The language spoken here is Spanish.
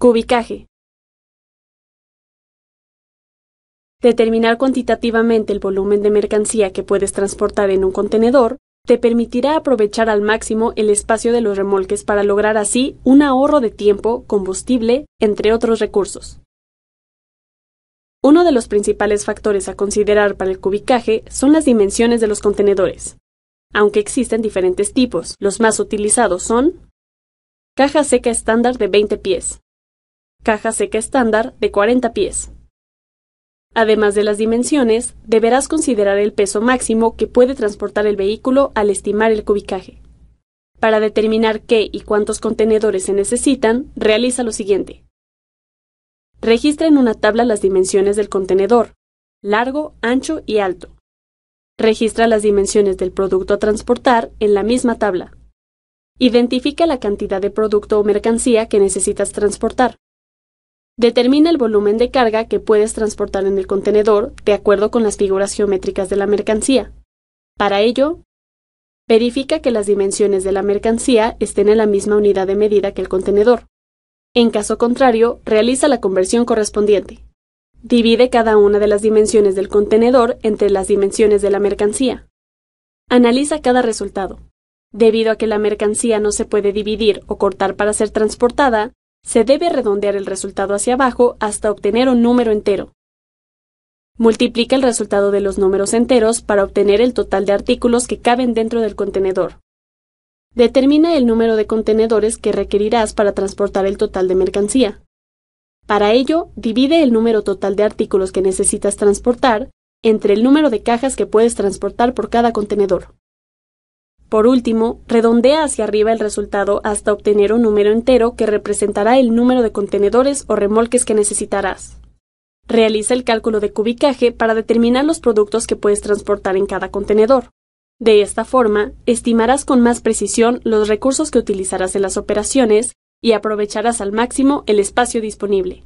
Cubicaje. Determinar cuantitativamente el volumen de mercancía que puedes transportar en un contenedor te permitirá aprovechar al máximo el espacio de los remolques para lograr así un ahorro de tiempo, combustible, entre otros recursos. Uno de los principales factores a considerar para el cubicaje son las dimensiones de los contenedores. Aunque existen diferentes tipos, los más utilizados son caja seca estándar de 20 pies, caja seca estándar de 40 pies. Además de las dimensiones, deberás considerar el peso máximo que puede transportar el vehículo al estimar el cubicaje. Para determinar qué y cuántos contenedores se necesitan, realiza lo siguiente. Registra en una tabla las dimensiones del contenedor, largo, ancho y alto. Registra las dimensiones del producto a transportar en la misma tabla. Identifica la cantidad de producto o mercancía que necesitas transportar. Determina el volumen de carga que puedes transportar en el contenedor de acuerdo con las figuras geométricas de la mercancía. Para ello, verifica que las dimensiones de la mercancía estén en la misma unidad de medida que el contenedor. En caso contrario, realiza la conversión correspondiente. Divide cada una de las dimensiones del contenedor entre las dimensiones de la mercancía. Analiza cada resultado. Debido a que la mercancía no se puede dividir o cortar para ser transportada, se debe redondear el resultado hacia abajo hasta obtener un número entero. Multiplica el resultado de los números enteros para obtener el total de artículos que caben dentro del contenedor. Determina el número de contenedores que requerirás para transportar el total de mercancía. Para ello, divide el número total de artículos que necesitas transportar entre el número de cajas que puedes transportar por cada contenedor. Por último, redondea hacia arriba el resultado hasta obtener un número entero que representará el número de contenedores o remolques que necesitarás. Realiza el cálculo de cubicaje para determinar los productos que puedes transportar en cada contenedor. De esta forma, estimarás con más precisión los recursos que utilizarás en las operaciones y aprovecharás al máximo el espacio disponible.